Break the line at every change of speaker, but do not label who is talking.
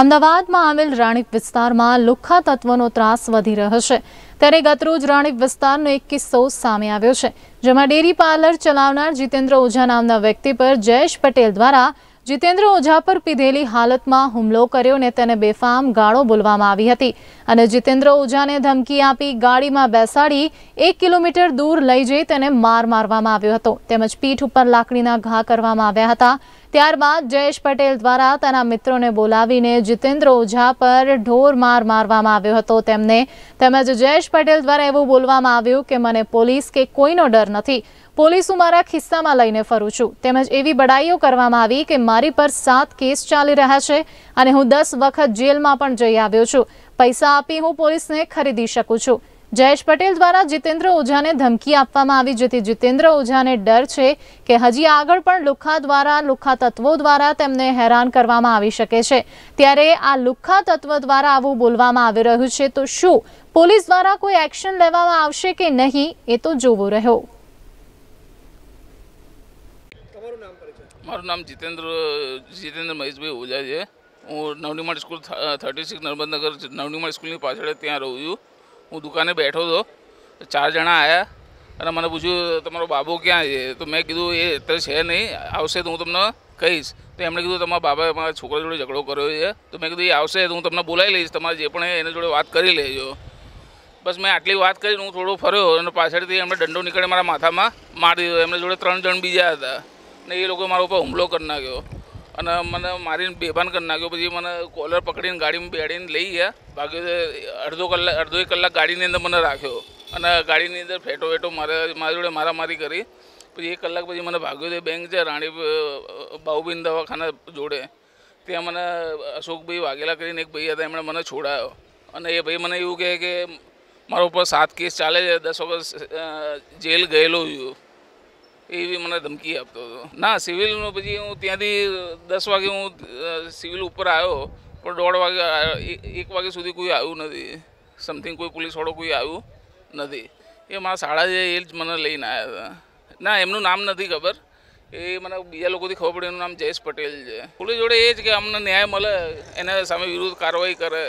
અમદાવાદમાં આવેલ રાણીપ વિસ્તારમાં લુખ્ખા તત્વોનો ત્રાસ વધી રહ્યો છે ત્યારે ગતરોજ રાણીપ વિસ્તારનો એક કિસ્સો સામે આવ્યો છે જેમાં ડેરી પાર્લર ચલાવનાર જીતેન્દ્ર ઓઝા નામના વ્યક્તિ પર જયેશ પટેલ દ્વારા જીતેન્દ્ર ઓઝા પર પીધેલી હાલતમાં હુમલો કર્યો અને તેને બેફામ ગાળો બોલવામાં આવી હતી અને જીતેન્દ્ર ઓઝાને ધમકી આપી ગાડીમાં બેસાડી એક કિલોમીટર દૂર લઈ જઈ તેને માર મારવામાં આવ્યો હતો તેમજ પીઠ ઉપર લાકડીના ઘા કરવામાં આવ્યા હતા ત્યારબાદ જયેશ પટેલ દ્વારા તેના મિત્રોને બોલાવીને જીતેન્દ્ર ઓઝા પર ઢોર માર મારવામાં આવ્યો હતો તેમને તેમજ જયેશ પટેલ દ્વારા એવું બોલવામાં આવ્યું કે મને પોલીસ કે કોઈનો ડર નથી પોલીસ હું મારા ખિસ્સામાં લઈને ફરું છું તેમજ એવી બડાઈઓ કરવામાં આવી કે મારી પર સાત કેસ ચાલી રહ્યા છે અને હું દસ વખત જેલમાં પણ જઈ આવ્યો છું પૈસા આપી હું પોલીસને ખરીદી શકું છું જયેશ પટેલ દ્વારા જીતેન્દ્ર ઓઝાને ધમકી આપવામાં આવી જેથી જીતેન્દ્ર ઓઝાને ડર છે કે હજી આગળ પણ લુખ્ખા દ્વારા લુખ્ખા તત્વો દ્વારા તેમને હેરાન કરવામાં આવી શકે છે ત્યારે આ લુખ્ખા તત્વ દ્વારા આવું બોલવામાં આવી રહ્યું છે તો શું પોલીસ દ્વારા કોઈ એક્શન લેવામાં આવશે કે નહીં એ તો જોવો રહ્યો
મારું નામ જીતેન્દ્ર જીતેન્દ્ર મહેશભાઈ ઓઝા છે હું Navnimal school thirty six Narmadnagar Navnimal સ્કૂલની પાછળ ત્યાં રહું છું હું દુકાને બેઠો હતો ચાર જણા આવ્યા અને મને પૂછ્યું તમારો બાબો ક્યાં છે તો મેં કીધું એ અત્યારે છે નહીં આવશે તો હું તમને કહીશ તો એમણે કીધું તમારા બાબાએ મારા છોકરા જોડે ઝઘડો કર્યો છે તો મેં કીધું એ આવશે તો હું તમને બોલાવી લઈશ તમારે જે પણ એના જોડે વાત કરી લેજો બસ મેં આટલી વાત કરી હું થોડો ફર્યો અને પાછળથી એમણે દંડો નીકળે મારા માથામાં મારી દીધો એમના જોડે ત્રણ જણ બીજા હતા ને એ લોકો મારા ઉપર હુમલો કરી નાખ્યો અને મને મારીને બેભાન કરી નાખ્યો પછી મને કોલર પકડીને ગાડીમાં બેડીને લઈ ગયા બાકી અડધો કલાક અડધો એક કલાક ગાડીની અંદર મને રાખ્યો અને ગાડીની અંદર ફેટો વેટો મારે મારી જોડે મારામારી કરી પછી એક કલાક પછી મને ભાગ્યો તે બેંક છે રાણી બાહુબીન દવાખાના જોડે ત્યાં મને અશોકભાઈ વાઘેલા કરીને એક ભાઈ હતા એમણે મને છોડાયો અને એ ભાઈ મને એવું કહે કે મારા ઉપર સાત કેસ ચાલે છે દસ વખત જેલ ગયેલો છું એવી મને ધમકી આપતો હતો ના સિવિલનું પછી હું ત્યાંથી દસ વાગે હું સિવિલ ઉપર આવ્યો પણ દોઢ વાગે એક વાગ્યા સુધી કોઈ આવ્યું નથી સમથિંગ કોઈ પોલીસવાળો કોઈ આવ્યું નથી એ મારા શાળા છે એ જ મને લઈને આવ્યા હતા ના એમનું નામ નથી ખબર એ મને બીજા લોકોથી ખબર પડે એનું નામ જયેશ પટેલ છે પોલીસ જોડે એ જ કે અમને ન્યાય મળે એના સામે વિરુદ્ધ કાર્યવાહી કરે